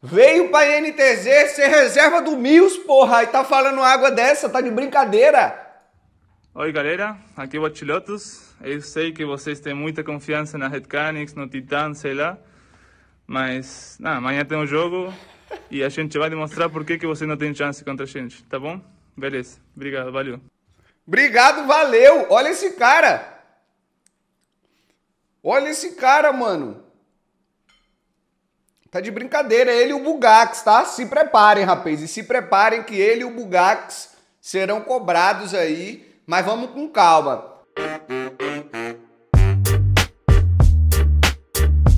Veio pra NTZ ser reserva do Mills, porra, e tá falando água dessa, tá de brincadeira. Oi galera, aqui é o Atilotos. Eu sei que vocês têm muita confiança na Red Canics, no Titan, sei lá. Mas, não, amanhã tem um jogo e a gente vai demonstrar por que, que você não tem chance contra a gente, tá bom? Beleza, obrigado, valeu. Obrigado, valeu! Olha esse cara! Olha esse cara, mano! Tá de brincadeira, ele e o Bugax, tá? Se preparem, rapaz. E se preparem que ele e o Bugax serão cobrados aí. Mas vamos com calma.